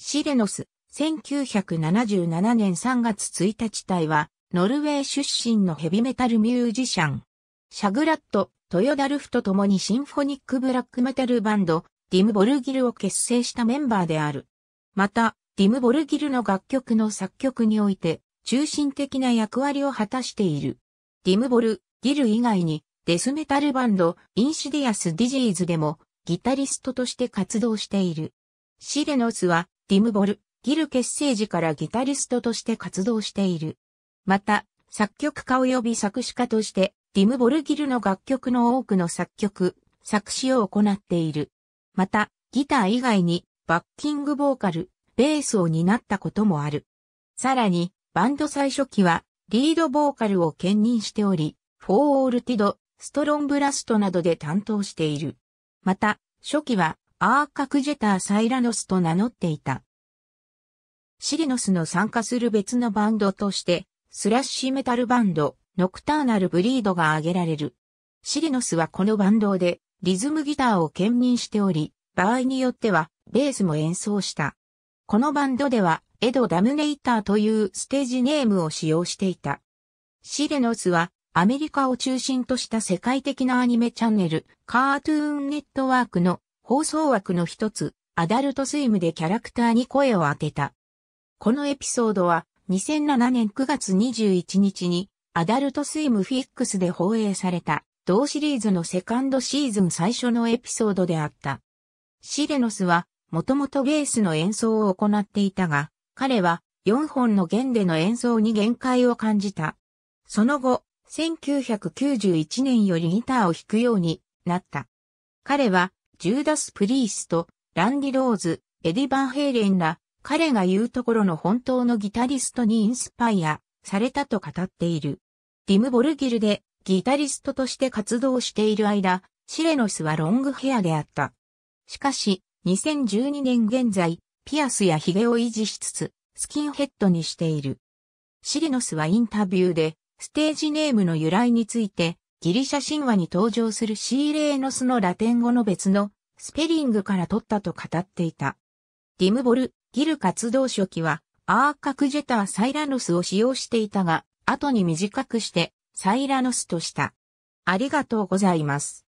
シレノス、1977年3月1日隊は、ノルウェー出身のヘビメタルミュージシャン。シャグラット、トヨダルフと共にシンフォニックブラックメタルバンド、ディム・ボルギルを結成したメンバーである。また、ディム・ボルギルの楽曲の作曲において、中心的な役割を果たしている。ディム・ボル、ギル以外に、デスメタルバンド、インシディアス・ディジーズでも、ギタリストとして活動している。シレノスは、ディムボル、ギル結成時からギタリストとして活動している。また、作曲家及び作詞家として、ディムボルギルの楽曲の多くの作曲、作詞を行っている。また、ギター以外に、バッキングボーカル、ベースを担ったこともある。さらに、バンド最初期は、リードボーカルを兼任しており、フォーオールティド、ストロンブラストなどで担当している。また、初期は、アーカクジェター・サイラノスと名乗っていた。シリノスの参加する別のバンドとして、スラッシュメタルバンド、ノクターナル・ブリードが挙げられる。シリノスはこのバンドで、リズムギターを兼任しており、場合によっては、ベースも演奏した。このバンドでは、エド・ダムネイターというステージネームを使用していた。シレノスは、アメリカを中心とした世界的なアニメチャンネル、カートゥーンネットワークの放送枠の一つ、アダルトスイムでキャラクターに声を当てた。このエピソードは2007年9月21日にアダルトスイムフィックスで放映された同シリーズのセカンドシーズン最初のエピソードであった。シレノスはもともとベースの演奏を行っていたが、彼は4本の弦での演奏に限界を感じた。その後、1991年よりギターを弾くようになった。彼はジューダス・プリースト、ランディ・ローズ、エディ・バンヘイレンら、彼が言うところの本当のギタリストにインスパイアされたと語っている。ディム・ボルギルでギタリストとして活動している間、シレノスはロングヘアであった。しかし、2012年現在、ピアスやヒゲを維持しつつ、スキンヘッドにしている。シレノスはインタビューで、ステージネームの由来について、ギリシャ神話に登場するシーレーノスのラテン語の別のスペリングから取ったと語っていた。ディムボル、ギル活動初期はアーカクジェターサイラノスを使用していたが、後に短くしてサイラノスとした。ありがとうございます。